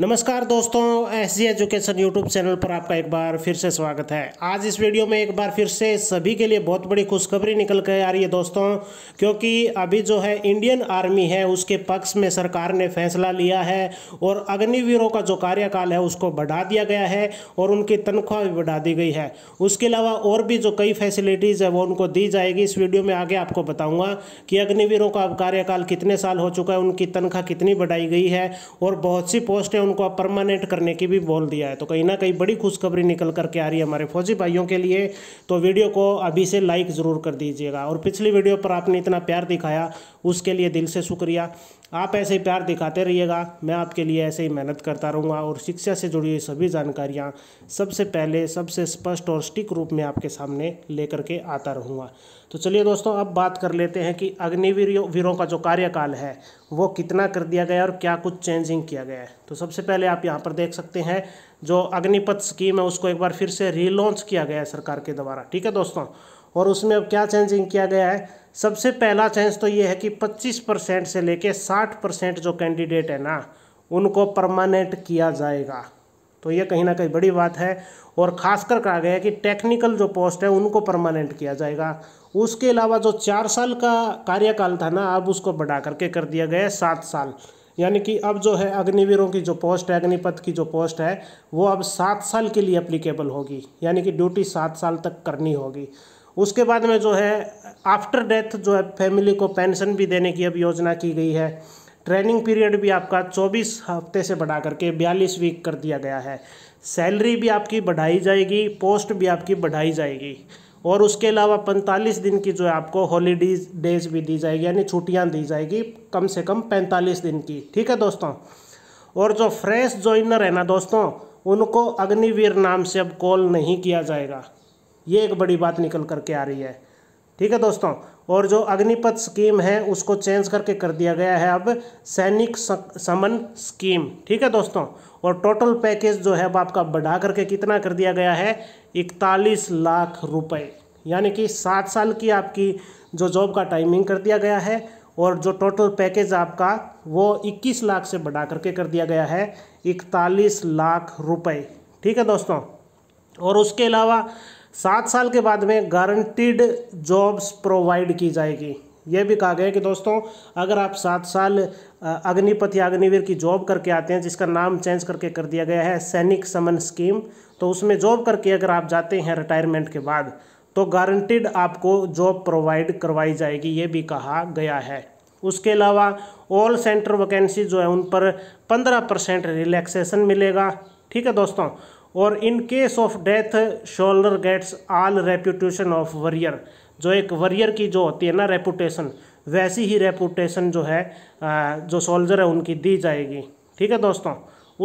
नमस्कार दोस्तों S G education YouTube channel पर आपका एक बार फिर से स्वागत है आज इस वीडियो में एक बार फिर से सभी के लिए बहुत बड़ी खुशखबरी निकल कर आ रही है दोस्तों क्योंकि अभी जो है इंडियन आर्मी है उसके पक्ष में सरकार ने फैसला लिया है और अग्निवीरों का जो कार्यकाल है उसको बढ़ा दिया गया है और उनकी तनख्वाह भी बढ़ा दी गई है उसके अलावा और भी जो कई फैसिलिटीज़ है वो उनको दी जाएगी इस वीडियो में आगे आपको बताऊँगा कि अग्निवीरों का कार्यकाल कितने साल हो चुका है उनकी तनख्वाह कितनी बढ़ाई गई है और बहुत सी पोस्टें उनको अब परमानेंट करने की भी बोल दिया है तो कहीं ना कहीं बड़ी खुशखबरी निकल करके आ रही है हमारे फौजी भाइयों के लिए तो वीडियो को अभी से लाइक ज़रूर कर दीजिएगा और पिछली वीडियो पर आपने इतना प्यार दिखाया उसके लिए दिल से शुक्रिया आप ऐसे ही प्यार दिखाते रहिएगा मैं आपके लिए ऐसे ही मेहनत करता रहूँगा और शिक्षा से जुड़ी हुई सभी जानकारियाँ सबसे पहले सबसे स्पष्ट और स्टिक रूप में आपके सामने लेकर के आता रहूँगा तो चलिए दोस्तों अब बात कर लेते हैं कि अग्निवीर वीरों का जो कार्यकाल है वो कितना कर दिया गया और क्या कुछ चेंजिंग किया गया है तो सबसे पहले आप यहाँ पर देख सकते हैं जो अग्निपथ स्कीम है उसको एक बार फिर से रीलॉन्च किया गया है सरकार के द्वारा ठीक है दोस्तों और उसमें अब क्या चेंजिंग किया गया है सबसे पहला चेंज तो ये है कि 25 परसेंट से लेके 60 परसेंट जो कैंडिडेट है ना उनको परमानेंट किया जाएगा तो ये कहीं ना कहीं बड़ी बात है और खासकर कहा गया है कि टेक्निकल जो पोस्ट है उनको परमानेंट किया जाएगा उसके अलावा जो चार साल का कार्यकाल था ना अब उसको बढ़ा करके कर दिया गया है सात साल यानी कि अब जो है अग्निवीरों की जो पोस्ट है अग्निपथ की जो पोस्ट है वो अब सात साल के लिए अप्लीकेबल होगी यानी कि ड्यूटी सात साल तक करनी होगी उसके बाद में जो है आफ्टर डेथ जो है फैमिली को पेंशन भी देने की अब योजना की गई है ट्रेनिंग पीरियड भी आपका 24 हफ्ते से बढ़ा करके 42 वीक कर दिया गया है सैलरी भी आपकी बढ़ाई जाएगी पोस्ट भी आपकी बढ़ाई जाएगी और उसके अलावा पैंतालीस दिन की जो है आपको हॉलीडेज डेज भी दी जाएगी यानी छुट्टियाँ दी जाएगी कम से कम पैंतालीस दिन की ठीक है दोस्तों और जो फ्रेश ज्वाइनर है ना दोस्तों उनको अग्निवीर नाम से अब कॉल नहीं किया जाएगा ये एक बड़ी बात निकल करके आ रही है ठीक है दोस्तों और जो अग्निपथ स्कीम है उसको चेंज करके कर दिया गया है अब सैनिक समन स्कीम ठीक है दोस्तों और टोटल पैकेज जो है अब आपका बढ़ा करके कितना कर दिया गया है इकतालीस लाख रुपए यानी कि सात साल की आपकी जो जॉब का टाइमिंग कर दिया गया है और जो टोटल पैकेज आपका वो इक्कीस लाख से बढ़ा करके कर दिया गया है इकतालीस लाख रुपये ठीक है दोस्तों और उसके अलावा सात साल के बाद में गारंटीड जॉब्स प्रोवाइड की जाएगी यह भी कहा गया कि दोस्तों अगर आप सात साल अग्निपथ या अग्निवीर की जॉब करके आते हैं जिसका नाम चेंज करके कर दिया गया है सैनिक समन स्कीम तो उसमें जॉब करके अगर आप जाते हैं रिटायरमेंट के बाद तो गारंटीड आपको जॉब प्रोवाइड करवाई जाएगी ये भी कहा गया है उसके अलावा ऑल सेंटर वैकेंसी जो है उन पर पंद्रह परसेंट रिलैक्सेशन मिलेगा ठीक है दोस्तों और in case of death shoulder gets all reputation of warrior जो एक वरियर की जो होती है ना रेपूटेशन वैसी ही रेपूटेशन जो है जो सोल्जर है उनकी दी जाएगी ठीक है दोस्तों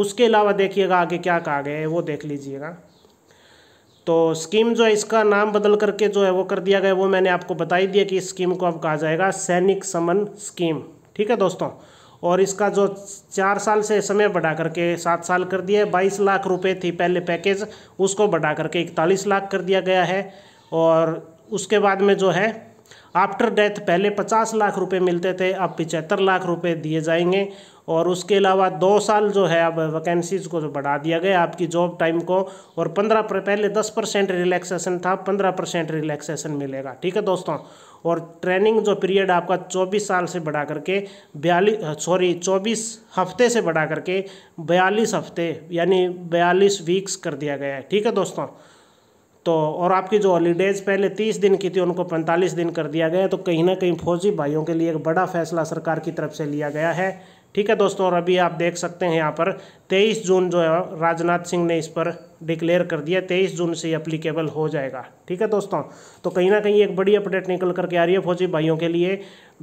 उसके अलावा देखिएगा आगे क्या कहा गया है वो देख लीजिएगा तो स्कीम जो है इसका नाम बदल करके जो है वो कर दिया गया वो मैंने आपको बताई दिया कि इस स्कीम को अब कहा जाएगा सैनिक समन स्कीम ठीक है दोस्तों और इसका जो चार साल से समय बढ़ा करके सात साल कर दिया है बाईस लाख रुपए थी पहले पैकेज उसको बढ़ा करके इकतालीस लाख कर दिया गया है और उसके बाद में जो है आफ्टर डेथ पहले पचास लाख रुपए मिलते थे अब पिचहत्तर लाख रुपए दिए जाएंगे और उसके अलावा दो साल जो है अब वैकेंसीज़ को बढ़ा दिया गया आपकी जॉब टाइम को और पंद्रह पहले दस परसेंट रिलैक्सेशन था पंद्रह परसेंट रिलैक्सेशन मिलेगा ठीक है दोस्तों और ट्रेनिंग जो पीरियड आपका चौबीस साल से बढ़ा करके बयालीस सॉरी चौबीस हफ्ते से बढ़ा करके बयालीस हफ्ते यानी बयालीस वीक्स कर दिया गया है ठीक है दोस्तों तो और आपकी जो हॉलीडेज़ पहले तीस दिन की थी उनको पैंतालीस दिन कर दिया गया तो कहीं ना कहीं फौजी भाइयों के लिए एक बड़ा फैसला सरकार की तरफ से लिया गया है ठीक है दोस्तों और अभी आप देख सकते हैं यहाँ पर तेईस जून जो है राजनाथ सिंह ने इस पर डिक्लेयर कर दिया तेईस जून से अप्लीकेबल हो जाएगा ठीक है दोस्तों तो कहीं ना कहीं एक बड़ी अपडेट निकल करके आ रही है फौजी भाइयों के लिए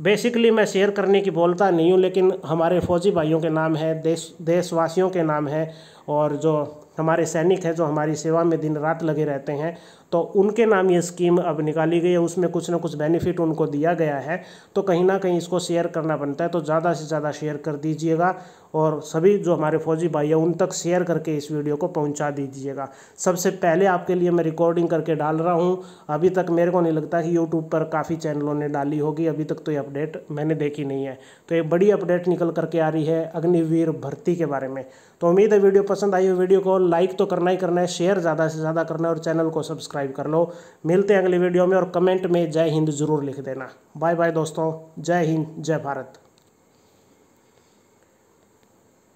बेसिकली मैं शेयर करने की बोलता नहीं हूँ लेकिन हमारे फौजी भाइयों के नाम है देश देशवासियों के नाम है और जो हमारे सैनिक हैं जो हमारी सेवा में दिन रात लगे रहते हैं तो उनके नाम ये स्कीम अब निकाली गई है उसमें कुछ ना कुछ बेनिफिट उनको दिया गया है तो कहीं ना कहीं इसको शेयर करना बनता है तो ज़्यादा से ज़्यादा शेयर कर दीजिएगा और सभी जो हमारे फौजी भाई हैं उन तक शेयर करके इस वीडियो को पहुँचा दीजिए कीजिएगा सबसे पहले आपके लिए मैं रिकॉर्डिंग करके डाल रहा हूँ अभी तक मेरे को नहीं लगता कि यूट्यूब पर काफ़ी चैनलों ने डाली होगी अभी तक तो ये अपडेट मैंने देखी नहीं है तो एक बड़ी अपडेट निकल करके आ रही है अग्निवीर भर्ती के बारे में तो उम्मीद है वीडियो पसंद आई हो वीडियो को लाइक तो करना ही करना है शेयर ज़्यादा से ज़्यादा करना है और चैनल को सब्सक्राइब कर लो मिलते हैं अगले वीडियो में और कमेंट में जय हिंद ज़रूर लिख देना बाय बाय दोस्तों जय हिंद जय भारत